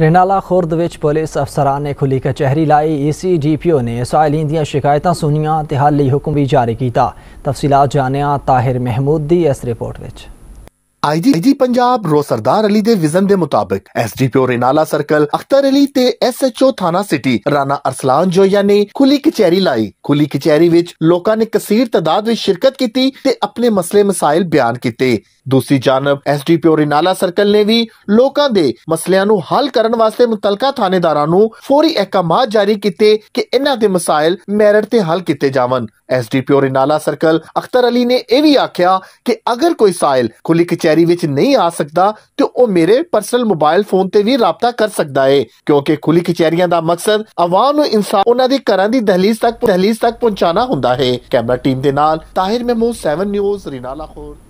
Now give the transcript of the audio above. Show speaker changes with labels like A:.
A: ਰੇਨਾਲਾ ਖੁਰਦ ਵਿੱਚ ਪੁਲਿਸ ਅਫਸਰਾਂ ਨੇ ਖੁੱਲੀ ਕਚਹਿਰੀ ਲਾਈ ਏਸੀਡੀਪੀਓ ਨੇ ਸਾਇਲਿਨ ਦੀਆਂ ਸ਼ਿਕਾਇਤਾਂ ਸੁਣੀਆਂ ਤੇ ਹਾਲੀ ਹੁਕਮ ਵੀ ਜਾਰੀ ਕੀਤਾ ਤਫਸੀਲਾਤ ਜਾਣਿਆ ਤਾਹਿਰ ਮਹਿਮੂਦ ਦੀ ਇਸ ਰਿਪੋਰਟ ਵਿੱਚ
B: ਆਈਜੀ ਪੰਜਾਬ ਰੋ ਸਰਦਾਰ ਅਲੀ ਦੇ ਵਿਜ਼ਨ ਦੇ ਮੁਤਾਬਕ ਐਸਡੀਪੀਓ ਰੇਨਾਲਾ ਸਰਕਲ ਅਖਤਰ ਅਲੀ ਤੇ ਐਸਐਚਓ ਥਾਣਾ ਸਿਟੀ ਰਾਣਾ ਅਰਸਲਾਨ ਜੋਇਆ ਨੇ ਖੁੱਲੀ ਕਚਹਿਰੀ ਲਾਈ ਖੁੱਲੀ ਕਚਹਿਰੀ ਵਿੱਚ ਲੋਕਾਂ ਨੇ ਕਸੀਰ ਤਦਾਦ ਵਿੱਚ ਸ਼ਿਰਕਤ ਕੀਤੀ ਤੇ ਆਪਣੇ ਮਸਲੇ ਮਸਾਇਲ ਬਿਆਨ ਕੀਤੇ ਦੂਸਰੀ ਜਾਨਬ ਐਸਡੀਪੀਓ ਰਿਨਾਲਾ ਸਰਕਲ ਨੇ ਵੀ ਲੋਕਾਂ ਦੇ ਮਸਲਿਆਂ ਨੂੰ ਹੱਲ ਕਰਨ ਵਾਸਤੇ ਮੁਤਲਕਾ ਥਾਣੇਦਾਰਾਂ ਨੂੰ ਫੌਰੀ ਅਹਿਕਾਮਾਤ ਜਾਰੀ ਕੀਤੇ ਕਿ ਇਹਨਾਂ ਦੇ ਮਸਾਇਲ ਮੈਰਿਟ ਤੇ ਹੱਲ ਕੀਤੇ ਜਾਵਣ ਐਸਡੀਪੀਓ ਰਿਨਾਲਾ ਸਰਕਲ ਅਖਤਰ ਅਲੀ ਨੇ ਇਹ ਵੀ ਆਖਿਆ ਕਿ ਅਗਰ ਕੋਈ ਸਾਇਲ ਖੁੱਲੀ ਕਚਹਿਰੀ ਵਿੱਚ ਨਹੀਂ ਆ ਸਕਦਾ ਤੇ ਉਹ ਮੇਰੇ ਪਰਸਨਲ ਮੋਬਾਈਲ ਫੋਨ ਤੇ ਵੀ ਰਾਬਤਾ ਕਰ ਸਕਦਾ ਹੈ ਕਿਉਂਕਿ ਖੁੱਲੀ ਕਚਹਿਰੀਆਂ ਦਾ ਮਕਸਦ ਆਵਾਮ ਨੂੰ ਇਨਸਾਨ ਉਹਨਾਂ ਦੇ ਘਰਾਂ ਦੀ ਦਹਲੀਜ਼ ਤੱਕ ਦਹਲੀਜ਼ ਤੱਕ ਪਹੁੰਚਾਣਾ ਹੁੰਦਾ ਹੈ ਕੈਮਰਾ ਟੀਮ ਦੇ ਨਾਲ ਤਾਹਿਰ ਮਹਿਮੂਦ 7 ਨਿਊਜ਼ ਰਿਨਾਲਾ ਖੋਰ